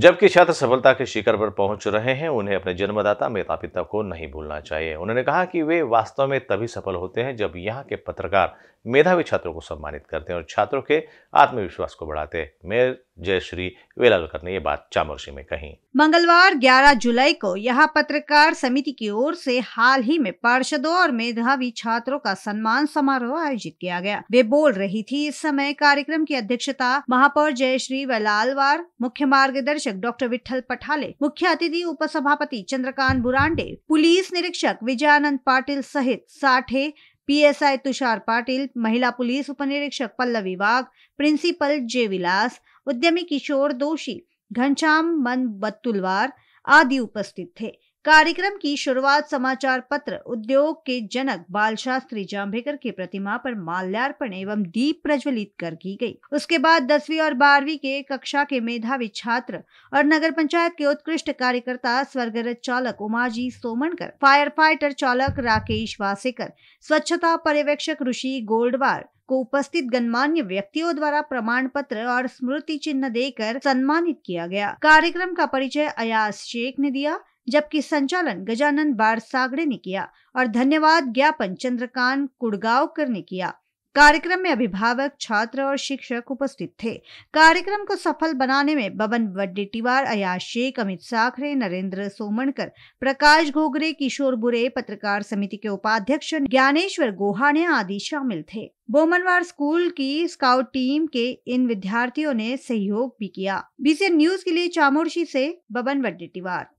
जबकि छात्र सफलता के शिखर पर पहुंच रहे हैं उन्हें अपने जन्मदाता माता पिता को नहीं भूलना चाहिए उन्होंने कहा कि वे वास्तव में तभी सफल होते हैं जब यहाँ के पत्रकार मेधावी छात्रों को सम्मानित करते हैं और छात्रों के आत्मविश्वास को बढ़ाते हैं जयश्री वेलालकर ने ये बात चामोर्शी में कही मंगलवार 11 जुलाई को यहाँ पत्रकार समिति की ओर से हाल ही में पार्षदों और मेधावी छात्रों का सम्मान समारोह आयोजित किया गया वे बोल रही थी इस समय कार्यक्रम की अध्यक्षता महापौर जयश्री वेलालवार मुख्य मार्गदर्शक डॉक्टर विठल पठाले मुख्य अतिथि उपसभापति चंद्रकांत बुरांडे पुलिस निरीक्षक विजयानंद पाटिल सहित साठे पीएसआई तुषार पाटिल महिला पुलिस उपनिरीक्षक पल्लवी वाघ प्रिंसिपल जे विलास उद्यमी किशोर दोषी घनश्याम मन बत्तुलवार आदि उपस्थित थे कार्यक्रम की शुरुआत समाचार पत्र उद्योग के जनक बाल शास्त्री जाम्भेकर की प्रतिमा पर माल्यार्पण एवं दीप प्रज्वलित कर की गई उसके बाद दसवीं और बारहवीं के कक्षा के मेधावी छात्र और नगर पंचायत के उत्कृष्ट कार्यकर्ता स्वर्गरत चालक उमाजी सोमनकर फायर फाइटर चालक राकेश वासेकर स्वच्छता पर्यवेक्षक ऋषि गोल्डवार को उपस्थित गणमान्य व्यक्तियों द्वारा प्रमाण पत्र और स्मृति चिन्ह देकर सम्मानित किया गया कार्यक्रम का परिचय अयास शेख ने दिया जबकि संचालन गजानन बारसागड़े ने किया और धन्यवाद ज्ञापन चंद्रकांत कुड़गावकर ने किया कार्यक्रम में अभिभावक छात्र और शिक्षक उपस्थित थे कार्यक्रम को सफल बनाने में बबन वड्डेटीवार अयाज शेख अमित साखरे नरेंद्र सोमणकर प्रकाश घोगरे किशोर बुरे पत्रकार समिति के उपाध्यक्ष ज्ञानेश्वर गोहाने आदि शामिल थे बोमनवार स्कूल की स्काउट टीम के इन विद्यार्थियों ने सहयोग भी किया बीसी न्यूज के लिए चामोर्शी से बबन वड्डेटीवार